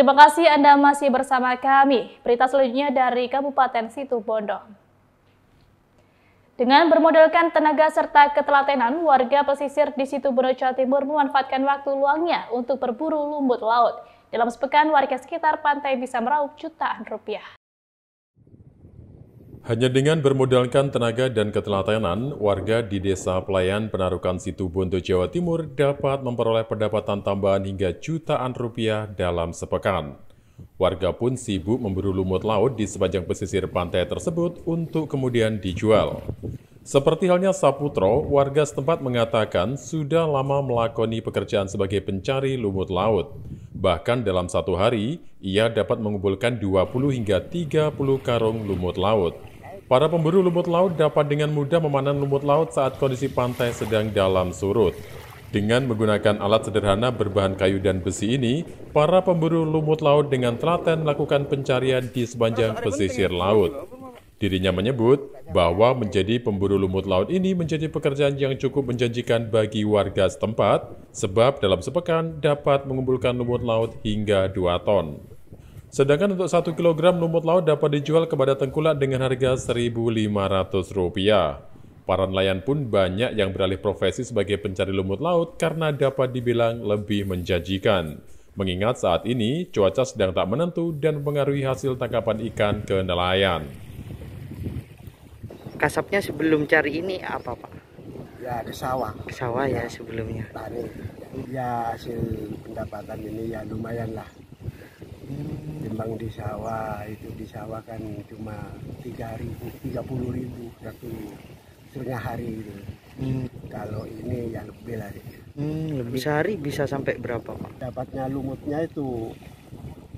Terima kasih Anda masih bersama kami. Berita selanjutnya dari Kabupaten Situbondo. Dengan bermodalkan tenaga serta ketelatenan, warga pesisir di Situbondo, Jawa Timur memanfaatkan waktu luangnya untuk berburu lumut laut. Dalam sepekan, warga sekitar pantai bisa meraup jutaan rupiah. Hanya dengan bermodalkan tenaga dan ketelatenan, warga di Desa Pelayan Penarukan Situbondo, Jawa Timur dapat memperoleh pendapatan tambahan hingga jutaan rupiah dalam sepekan. Warga pun sibuk memburu lumut laut di sepanjang pesisir pantai tersebut untuk kemudian dijual. Seperti halnya Saputro, warga setempat mengatakan sudah lama melakoni pekerjaan sebagai pencari lumut laut. Bahkan dalam satu hari, ia dapat mengumpulkan 20 hingga 30 karung lumut laut. Para pemburu lumut laut dapat dengan mudah memanen lumut laut saat kondisi pantai sedang dalam surut. Dengan menggunakan alat sederhana berbahan kayu dan besi ini, para pemburu lumut laut dengan telaten melakukan pencarian di sepanjang pesisir laut. Dirinya menyebut bahwa menjadi pemburu lumut laut ini menjadi pekerjaan yang cukup menjanjikan bagi warga setempat, sebab dalam sepekan dapat mengumpulkan lumut laut hingga 2 ton. Sedangkan untuk 1 kg lumut laut dapat dijual kepada tengkulak dengan harga Rp1.500. Para nelayan pun banyak yang beralih profesi sebagai pencari lumut laut karena dapat dibilang lebih menjanjikan. Mengingat saat ini cuaca sedang tak menentu dan mempengaruhi hasil tangkapan ikan ke nelayan. Kasapnya sebelum cari ini apa Pak? Ya ke sawah. Ke sawah ya, ya sebelumnya. Tarik. Ya hasil pendapatan ini ya lumayan lah timbang di sawah itu di sawah kan cuma tiga ribu tiga puluh ribu satu setengah hari itu hmm. kalau ini ya lebih lah hmm, lebih sehari bisa sampai berapa pak dapatnya lumutnya itu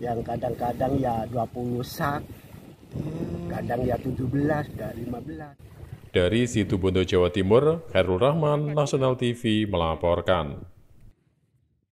yang kadang-kadang ya 20 sak hmm. kadang ya 17 dan 15 dari situ Bondo Jawa Timur Herul Rahman Nasional TV melaporkan